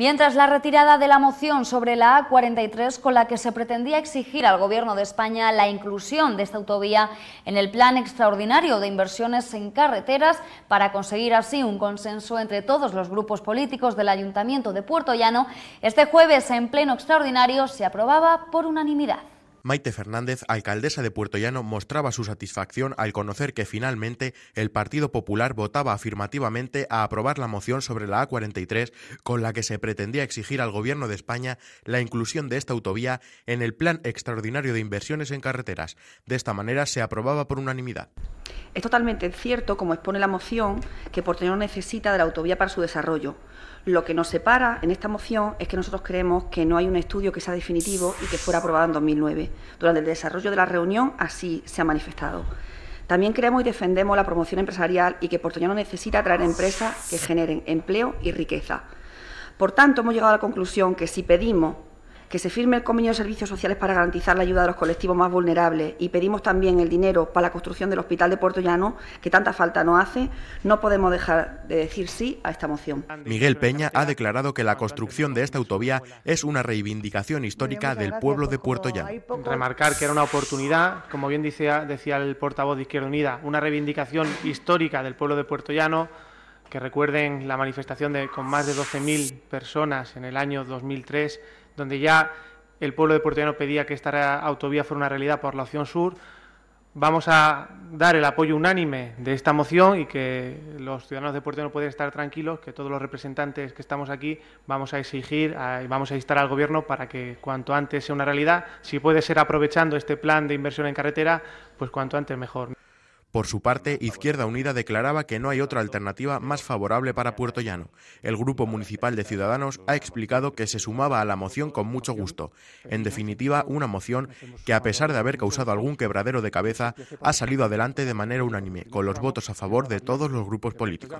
Mientras la retirada de la moción sobre la A43 con la que se pretendía exigir al Gobierno de España la inclusión de esta autovía en el Plan Extraordinario de Inversiones en Carreteras para conseguir así un consenso entre todos los grupos políticos del Ayuntamiento de Puerto Llano, este jueves en pleno extraordinario se aprobaba por unanimidad. Maite Fernández, alcaldesa de Puerto Llano, mostraba su satisfacción al conocer que finalmente el Partido Popular votaba afirmativamente a aprobar la moción sobre la A43 con la que se pretendía exigir al Gobierno de España la inclusión de esta autovía en el Plan Extraordinario de Inversiones en Carreteras. De esta manera se aprobaba por unanimidad. Es totalmente cierto, como expone la moción, que no necesita de la autovía para su desarrollo. Lo que nos separa en esta moción es que nosotros creemos que no hay un estudio que sea definitivo y que fuera aprobado en 2009. Durante el desarrollo de la reunión así se ha manifestado. También creemos y defendemos la promoción empresarial y que no necesita atraer empresas que generen empleo y riqueza. Por tanto, hemos llegado a la conclusión que si pedimos que se firme el convenio de servicios sociales para garantizar la ayuda a los colectivos más vulnerables y pedimos también el dinero para la construcción del Hospital de Puerto Llano, que tanta falta no hace, no podemos dejar de decir sí a esta moción. Miguel Peña ha declarado que la construcción de esta autovía es una reivindicación histórica del pueblo de Puerto Llano. Remarcar que era una oportunidad, como bien decía, decía el portavoz de Izquierda Unida, una reivindicación histórica del pueblo de Puerto Llano que recuerden la manifestación de, con más de 12.000 personas en el año 2003, donde ya el pueblo de Puerto Llano pedía que esta autovía fuera una realidad por la opción sur. Vamos a dar el apoyo unánime de esta moción y que los ciudadanos de Puerto Llano pueden estar tranquilos, que todos los representantes que estamos aquí vamos a exigir y vamos a instar al Gobierno para que cuanto antes sea una realidad. Si puede ser aprovechando este plan de inversión en carretera, pues cuanto antes mejor. Por su parte, Izquierda Unida declaraba que no hay otra alternativa más favorable para Puerto Llano. El Grupo Municipal de Ciudadanos ha explicado que se sumaba a la moción con mucho gusto. En definitiva, una moción que, a pesar de haber causado algún quebradero de cabeza, ha salido adelante de manera unánime, con los votos a favor de todos los grupos políticos.